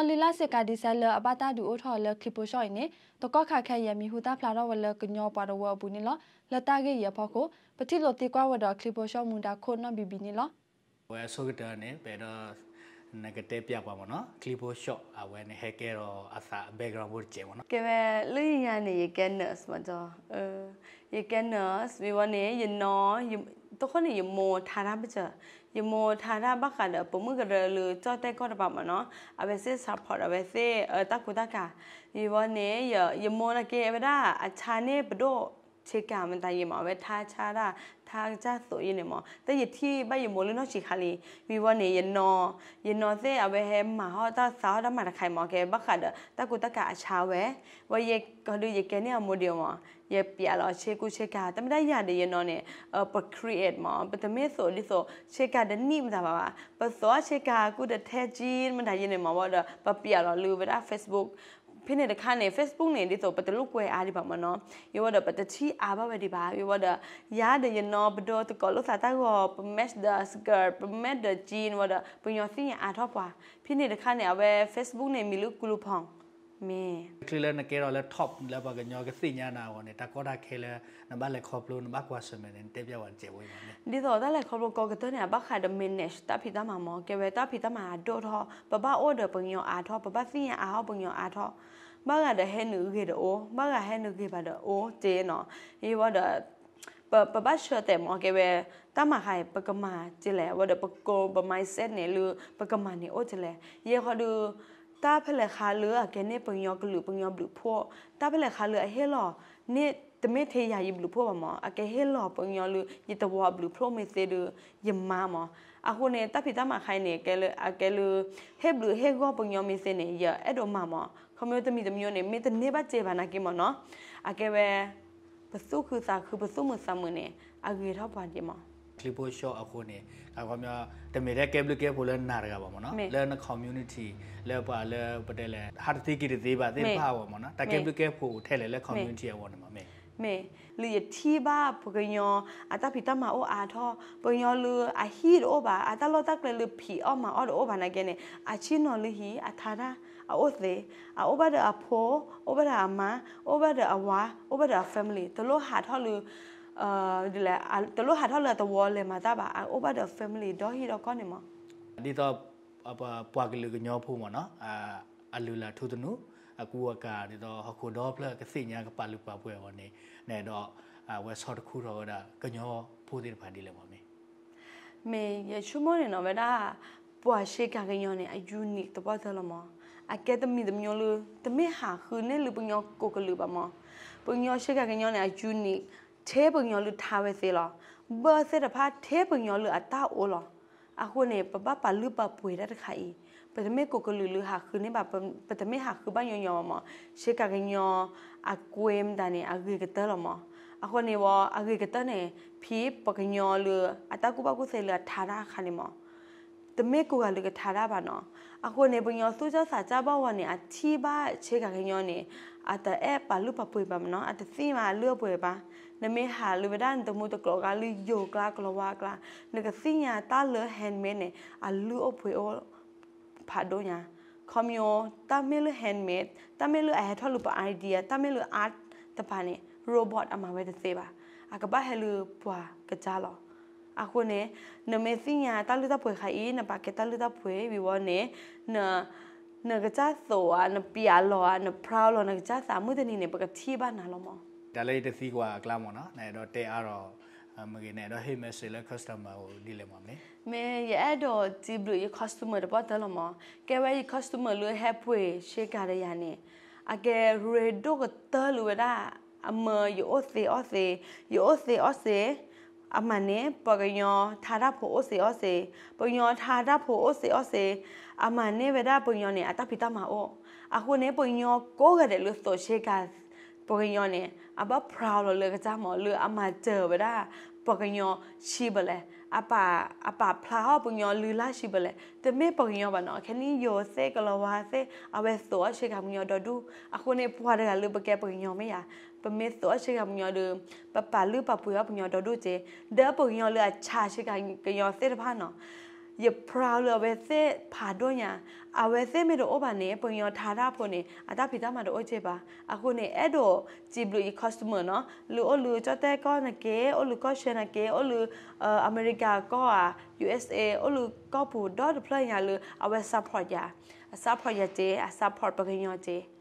ယောလီလာစကဒီဆလအပတာဒူအိုထော်လခီပိုရှော့နေတကောခခရမီဟူတာဖလာတော့ဝလကညောပါတော့ဝဘူးနီလလတာကေရဖကိုပတိလိုတီကွာဝဒခီပိုရှော့မူတာခိုနော်ဘီဘီနီလဝဲဆိုကတာနေပေတော့ negative ပြပါပေါ့နော် clipboard shot အဝဲနေ hacker တော့အစာ background ဘောကျေပေါ့နော်ကဲမဲလူရနေ you can nurse မတော့အဲ you can nurse we want ne you know you တခဏ you more ထားတာပကြ you more ထားတာဘကလည်းပမှုကလည်းကြောက်တဲ့ကောတော့ပါမနော်အဝဲစေ support အဝဲစေတကူတက you want ne you more ကဲဗဒါအချာနေဘတော့ချေကမတိုင်ရမှာပဲထားချတာထားကြဆိုရင်မောတဲ့ရတီဘယမလို့နော်ချီခါလီဝီဝနေရနော်ရနော်စေအဝဲဟဲမဟာတာစာဒမတခိုင်မောကေဘခဒတကုတကအချာဝဲဝရကလူရကနေအမိုဒီမောရပြလောချေကုချေကတမတရတဲ့ရနော်နဲ့ပခရီအက်မောပတမေဆိုလိဆိုချေကဒနိမသာပါပါပစောချေကကုတထဲကြီးမတရနေမောဘောပပြလောလူဗဒ Facebook ဖိနေတခါနေ Facebook နေလေးဆိုပတလူကွယ်အားဒီပါမနော်ယောဝဒပတချီအားပါပဲဒီပါယောဝဒရာဒယနောဘဒောတကောလို့စာတာကို match the skirt match the jean ဝဒပညောစီအားတော့ပါဖိနေတခါနေအဝဲ Facebook နေမီလူကူလူဖောင်း Amen. Kila na kera la top la ba ganyo ke sinya na wa ne ta ko da khela na ba le khop lo na ba kwa sum ne te bya wa je wo ma ne. Di do da le khop lo ko ke to ne ba kha de manage ta phi ta ma mo ke we ta phi ta ma do tho ba ba order pung yo a tho ba ba sinya a ho pung yo a tho. Ba ga de he nu ke de o ba ga he nu ke ba de o je no. Ye wa de ba ba ba sure te mo ke we ta ma khai pa ka ma je le wa de pa ko ba mindset ne lu pa ka ma ne o je le. Ye kho du ตาเพลคาเลือแกเนปงยอกลุปงยอบลุพวตาเพลคาเลือเฮลอเนตเมเทยายิบลุพวบมออะแกเฮลอปงยอลุยิตวอบลุพรเมเซดูยมมามออะโหเนตาพิตามาไคเนแกเลอะแกลือเฮบลุเฮกอปงยอเมเซเนยะเอดอมามอခမျိုးသမီးသမီးနဲ့မေတ္တနေပါကျေပါနာကိမနော်အကဲပဲပစုခုစာခုပစုမစမနဲ့အဂေထောပါကိမော clipboard shop အခုနေအခုမျိုးတမေတဲ့ cable cable ပေါ်လဲနာရကပါမနော်လဲန community လဲပါလဲပတဲ့လဲဟာတိကိတေပါတေပါပါမနော်တ cable cable ကိုထဲလဲလဲ community ရပါနေမှာမေမေလီတီဘာပကညောအတပိတမအိုအာထောပညောလူအဟီရိုဘာအတလောတက်လေလူဖီအော်မအော်အိုဘာနာကဲနေအချီနောလူဟီအထာရာအိုသေအိုဘဒအဖိုအိုဘဒအမအိုဘဒအဝါအိုဘဒအဖမ်လီတလောဟာထောလူအာဒီလာတလို့ဟာထော်လာတဝေါ်လေမှာတာပါ over the family တော့ဟီတော့ကောနေမှာဒီတော့ပွားကလေးကညောဖို့မနော်အာအလူလာထုတနုအကူအကာဒီတော့ဟခုတော့ဖလကစိညာကပါလူပါပွဲဝနေနဲ့တော့ဝက်ဆော့တခုတော့ဒါကညောဖို့တဲ့ဖန်ဒီလေပါမေမေရချုံမနေနော်ဗဒါပွားရှိကကညောနေအယူနီတပတ်သလမအကက်ဒမီဒမျိုးလူတမေဟာခုနေလူပညောကိုကလူပါမပညောရှိကကညောနေအယူနီเทปงยอลุทาเวสิลอเบอร์เซตพาเทปงยอลุอัตตาโอลออะคนเนปะปะปะลือปะป่วยได้ไข่ปะตะเมกุกลือลือหาคือเนี่ยแบบปะตะเมหาคือบ้านยอยอมอเชกะกันยออะกวยมดานี่อะกือกะเตลอมออะคนเนวออะกือกะเตเนพีปะกันยอลืออัตตากุบะกุเซลือทาราคันเนมอတမေကိုကလေကထားရပါနော်အခုနေပညောစူးစစာကြပါဝနေအချီပါချေကခင်ညောနေအတအဲပါလူပပွေပါမနော်အတစီမာလွပွေပါနမေဟာလူဝဒန်တမှုတကလောကလူယိုကလာကလောဝါကလာနကစီညာတာလဟန်မဲနေအလူအဖွေအောဖာဒိုညာကွန်မြူတာမဲလဟန်မဲတာမဲလအဟထောလူပအိုင်ဒီယာတာမဲလအာတ်တပါနေရိုဘော့အမဝဲတစေပါအကပဟဲလူပွာကကြလောအခုနေနမေစီညာတာလူတာဖွေခိုင်နပါကေတာလူတာဖွေဝီဝနေနနကကြသောနပီအလောနပရောလောနကကြသမှုတနေပကတိပါနာလောမောဒါလေးတသိကွာကလာမော်နော်အဲ့တော့တဲအားတော့မကင်းနဲ့တော့ hey message လဲ customer ကိုဒီလေမှာမင်းမဲရဲ့တော့ဒီဘလူ customer တော့တယ်လို့မကဲဝဲ customer လို့ help ဝေ share ကြရရနေအကဲ redo ကတယ်လို့ဒါအမယောအစေအစေယောအစေအစေအမနဲ့ပကညောထာရဖို့အစေအစေပညောထာရဖို့အစေအစေအမနဲ့ဝဒပညောနဲ့အတပိတမအိုအခုနဲ့ပညောကိုကတယ်လို့ဆိုရှေကပကညောနေအဘပရောလလကကြမောလအမเจอဗဒပကညောရှိဘလဲအပအပဖလာဟပညောလူလာရှိဘလဲတမေပကညောဘနော်ခနီယောစေကလဝါစေအဝဲသောရှိကမညောဒဒူအခုနေပွားရလူပကဲပကညောမေယာပမေသောရှိကမညောဒပပလူပပူရပညောဒဒူချေဒပကညောလအချာရှိကညောစေတဖာနော် ye proud lo be se phadonya awe se me do oba ne ponyo thara phone ata pita ma do oche ba aku ne edo jiblu i customer no lu o lu chote ko na ke o lu ko shena ke o lu america ko a usa o lu ko pu do do plan ya lu awe support ya support ya te support pa gnyo te